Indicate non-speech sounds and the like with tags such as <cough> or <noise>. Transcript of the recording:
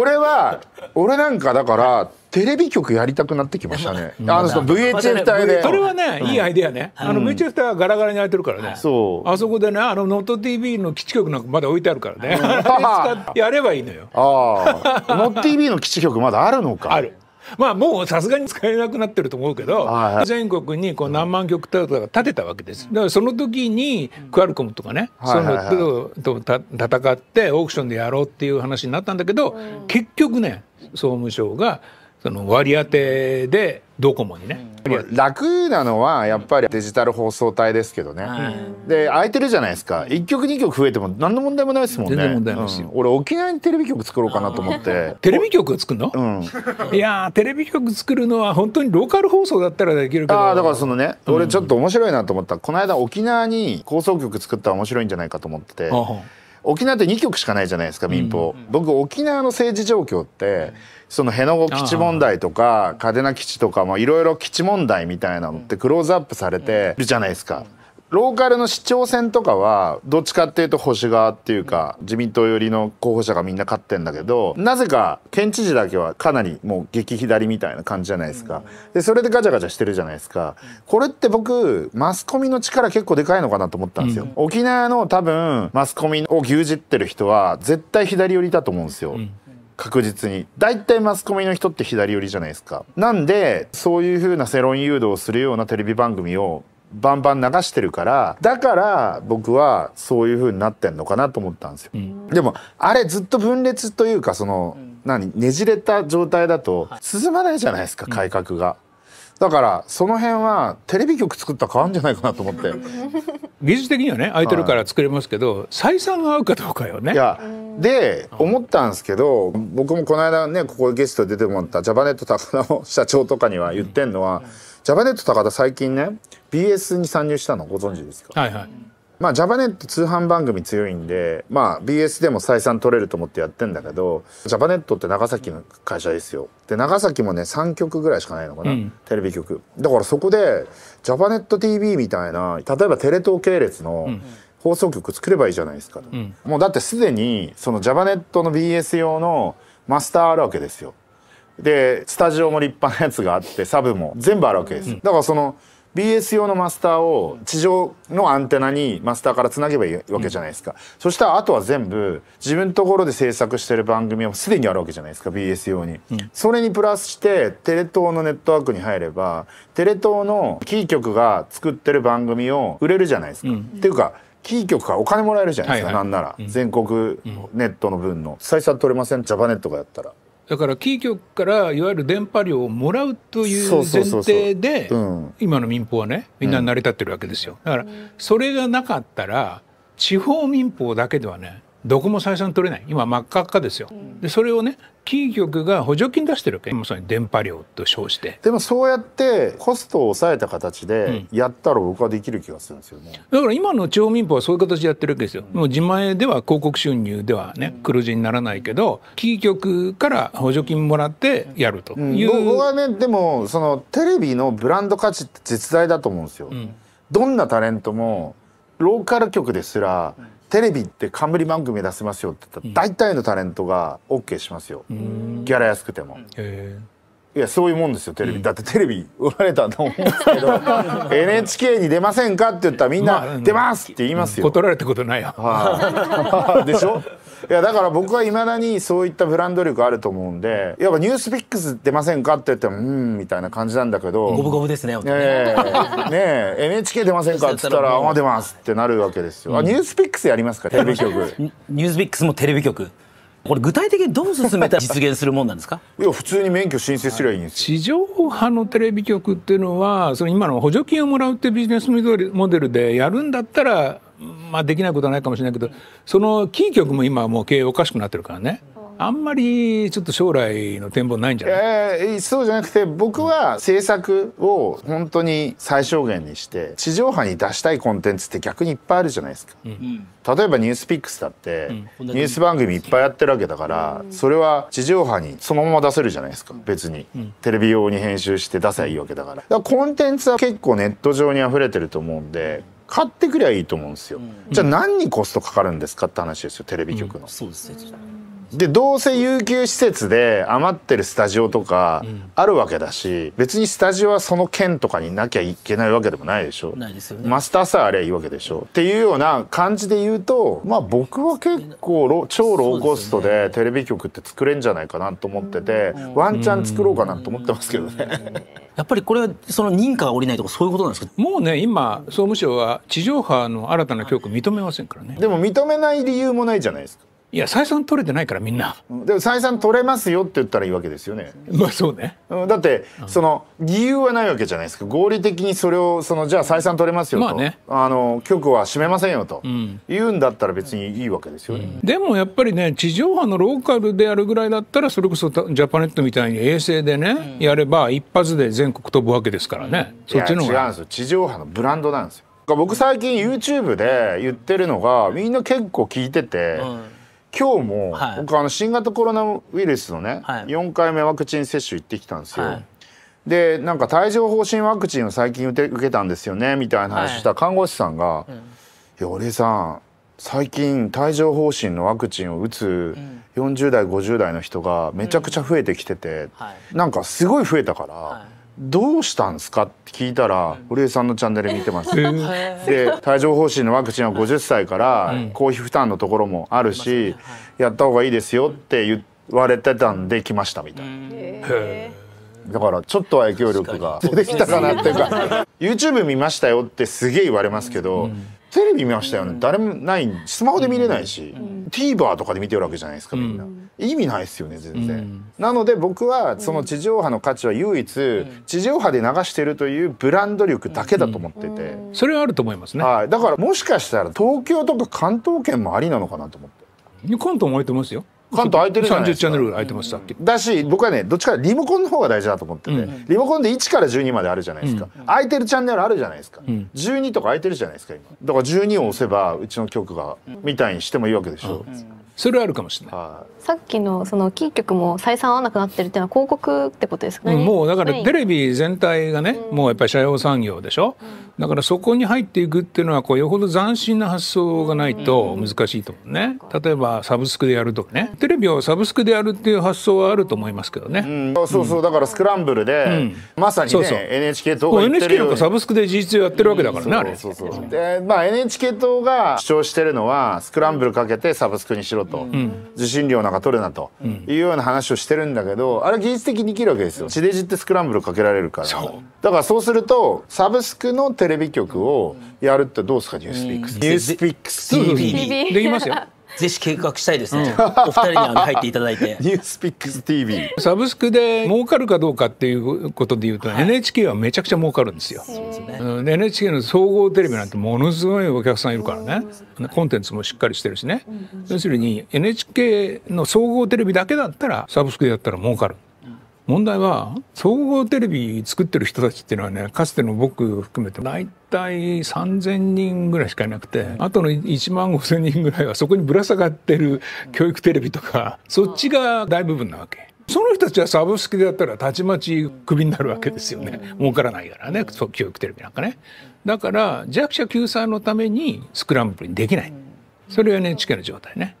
これは俺なんかだからテレビ局やりたくなってきましたね。<laughs> あのその VHF 隊で。それはね、いいアイデアね。あの VHF 隊はガラガラに開いてるからね。そう。あそこでね、あのノート TV の基地局なんかまだ置いてあるからね。やればいいのよ。ああ。<laughs> ノッ TV の基地局まだあるのか。ある。まあもうさすがに使えなくなってると思うけど、はい、全国にこう何万局とか建てたわけです。だからその時にクアルコムとかね、うん、そういのと戦ってオークションでやろうっていう話になったんだけど、結局ね総務省がその割り当てでドコモにね、楽なのはやっぱりデジタル放送帯ですけどね、うん、で空いてるじゃないですか1曲2曲増えても何の問題もないですもんね全然問題ないですよ、うん、俺沖縄にテレビ局作ろうかなと思ってテレビ局作るの、うん、<laughs> いやテレビ局作るのは本当にローカル放送だったらできるけどああだからそのね俺ちょっと面白いなと思った、この間沖縄に放送局作ったら面白いんじゃないかと思ってて、沖縄って2局しかないじゃないですか民放、うん、僕沖縄の政治状況って、その辺野古基地問題とか嘉手納基地とかもいろいろ基地問題みたいなのってクローズアップされてるじゃないですか。ローカルの市長選とかは、どっちかっていうと保守側っていうか、自民党寄りの候補者がみんな勝ってんだけど、なぜか県知事だけはかなりもう激左みたいな感じじゃないですか。で、それでガチャガチャしてるじゃないですか。これって僕、マスコミの力結構でかいのかなと思ったんですよ。沖縄の多分、マスコミを牛耳ってる人は、絶対左寄りだと思うんですよ。確実に。大体マスコミの人って左寄りじゃないですか。なんで、そういう風な世論誘導をするようなテレビ番組をバンバン流してるからだから僕はそういう風になってんのかなと思ったんですよ、うん、でもあれずっと分裂というかその、うん、何ねじれた状態だと進まないじゃないですか改革が、だからその辺はテレビ局作ったら変わんじゃないかなと思って <laughs> 技術的にはね空いてるから作れますけど、採算が合うかどうかよねいやで思ったんですけど僕もこの間ねここゲスト出てもらったジャパネット高田社長とかには言ってんのは、うんジャパネット高田最近ね BS に参入したのご存知ですかはいはいまあ、ジャパネット通販番組強いんで、まあ、BS でも採算取れると思ってやってんだけど、ジャパネットって長崎の会社ですよ。で、長崎もね、3局ぐらいしかないのかな、うん、テレビ局。だからそこで、ジャパネット TV みたいな、例えばテレ東系列の、放送局作ればいいじゃないですか、うん、もうだってすでにそのジャパネットの BS 用のマスターあるわけですよでスタジオも立派なやつがあってサブも全部あるわけです、だからその BS 用のマスターを地上のアンテナにマスターからつなげばいいわけじゃないですか、うん、そしたらあとは全部自分のところで制作してる番組はすでにあるわけじゃないですか BS 用に、うん、それにプラスしてテレ東のネットワークに入ればテレ東のキー局が作ってる番組を売れるじゃないですか、うん、っていうかキー局からお金もらえるじゃないですか、はいはい、なんなら、全国ネットの分の採算取れませんジャパネットがやったらだからキー局からいわゆる電波量をもらうという前提で今の民放はねみんな成り立ってるわけですよだからそれがなかったら地方民放だけではねどこも採算取れない今真っ赤っかですよ、うん、でそれをねキー局が補助金出してるわけまさに電波料と称してでもそうやってコストを抑えた形でやったら僕はできる気がするんですよね、うん、だから今の地方民法はそういう形でやってるわけですよ、うん、もう自前では広告収入ではね黒字にならないけどキー局から補助金もらってやるという、僕はねでもそのテレビのブランド価値って絶大だと思うんですよ、どんなタレントもローカル局ですら、うんテレビって冠番組出せますよって言ったら大体のタレントが OK しますよギャラ安くても。いやそういうもんですよテレビ、うん、だってテレビ売られたと思うんですけど NHK <laughs> に出ませんかって言ったらみんな「出ます!」って言いますよ、ま断られたことないよ、はあ、でしょ <laughs> いやだから僕はいまだにそういったブランド力あると思うんでやっぱ「ニュースピックス出ませんか?」って言っても「うん」みたいな感じなんだけどゴブゴブですねねえねえ NHK 出ませんかって言ったら「あ出ます」ってなるわけですよ、うん、あニュースピックスやりますかテレビ局ニュースピックスもテレビ局これ具体的にどう進めたら実現するもんなんですか <laughs> いや普通に免許申請すればいいんです地上波のテレビ局っていうのはその今の補助金をもらうっていうビジネスモデルでやるんだったらまあできないことはないかもしれないけどそのキー局も今もう経営おかしくなってるからね。あんまりちょっと将来の展望ないんじゃない、えー、そうじゃなくて僕は制作を本当に最小限にして地上波に出したいコンテンツって逆にいっぱいあるじゃないですか、うん、例えば「ニュースピックスだって、うん、ニュース番組いっぱいやってるわけだから、うん、それは地上波にそのまま出せるじゃないですか別に、テレビ用に編集して出せばいいわけだからだからコンテンツは結構ネット上に溢れてると思うんで買ってくりゃいいと思うんですよ、じゃあ何にコストかかるんですかって話ですよテレビ局の、そうですねでどうせ有給施設で余ってるスタジオとかあるわけだし、うん、別にスタジオはその県とかになきゃいけないわけでもないでしょないですよ、ね、マスターさえあればいいわけでしょっていうような感じで言うとまあ僕は結構超ローコストでテレビ局って作れんじゃないかなと思ってて、ね、ワンチャン作ろうかなと思ってますけどね。やっぱりこれはその認可が下りないとかそういうことなんですかもうね今総務省は地上波の新たな教育認めませんからねでも認めない理由もないじゃないですかいや採算取れてないからみんな。でも採算取れますよって言ったらいいわけですよね。まあそうね。だってその理由はないわけじゃないですか。合理的にそれをそのじゃあ採算取れますよと、まあね、あの局は閉めませんよと、うん、言うんだったら別にいいわけですよね、うん、でもやっぱりね地上波のローカルでやるぐらいだったらそれこそジャパネットみたいに衛星でね、うん、やれば一発で全国飛ぶわけですからね。そっちの方が。違うんですよ。地上波のブランドなんですよ。僕最近 YouTube で言ってるのがみんな結構聞いてて。今日も、はい、僕あの新型コロナウイルスのね、はい、4回目ワクチン接種行ってきたんですよ。はい、でなんか帯状疱疹ワクチンを最近受けたんですよねみたいな話した看護師さんが「うん、いや俺さん最近帯状疱疹のワクチンを打つ40代50代の人がめちゃくちゃ増えてきてて、うん、なんかすごい増えたから、どうしたんですかって聞いたら堀江さんのチャンネル見てます。で帯状疱疹のワクチンは50歳から公費負担のところもあるし、やった方がいいですよって言われてたんで来ましたみたいな。だからちょっとは影響力が出てきたかなっていうか <laughs> YouTube 見ましたよってすげえ言われますけど、テレビ見ましたよね、誰もないスマホで見れないし、うん、TVer とかで見てるわけじゃないですかみんな、うん、意味ないですよね全然、うん、なので僕はその地上波の価値は唯一、地上波で流してるというブランド力だけだと思ってて、それはあると思いますね、はい、だからもしかしたら東京とか関東圏もありなのかなと思って関東もありと思いますよ関東空いてるじゃないですか30チャンネル空いてましたっけ、だし僕はねどっちかリモコンの方が大事だと思ってて、うん、リモコンで1から12まであるじゃないですか、うん、空いてるチャンネルあるじゃないですか、うん、12とか空いてるじゃないですか今だから12を押せばうちの局がみたいにしてもいいわけでしょ、うん、それはあるかもしれない、はさっきのそのキー局も採算合わなくなってるっていうのは広告ってことですかね、もうだからテレビ全体がね、もうやっぱり社用産業でしょ、うんだからそこに入っていくっていうのはこうよほど斬新な発想がないと難しいと思うね、例えばサブスクでやるとかねテレビをサブスクでやるっていう発想はあると思いますけどね、うん、そうそうだからスクランブルで、うん、まさにねそうそう NHK 党が NHK とかサブスクで事実上やってるわけだからね、うん、あれそうそうそうで、まあ、NHK 党が主張してるのはスクランブルかけてサブスクにしろと、受信料なんか取るなと、いうような話をしてるんだけどあれ技術的にできるわけですよ地デジってスクランブルかけられるからそうだからそうするとサブスクのテレレビ局をやるってどうですか、ニュースピックス。ニュースピックス TV。できますよ。ぜひ計画したいですね。<laughs> お二人に入っていただいて。ニュースピックス TV。サブスクで儲かるかどうかっていうことで言うと、はい、NHK はめちゃくちゃ儲かるんですよ。すね。NHK の総合テレビなんてものすごいお客さんいるからね。コンテンツもしっかりしてるしね。要するに NHK の総合テレビだけだったらサブスクでやったら儲かる。問題は総合テレビ作ってる人たちっていうのはねかつての僕含めて大体3,000人ぐらいしかいなくてあとの1万5,000人ぐらいはそこにぶら下がってる教育テレビとかそっちが大部分なわけ。その人たちはサブスクでやったらたちまちクビになるわけですよね。儲からないからね、教育テレビなんかね。だから弱者救済のためにスクランブルにできない。それは NHK の状態ね。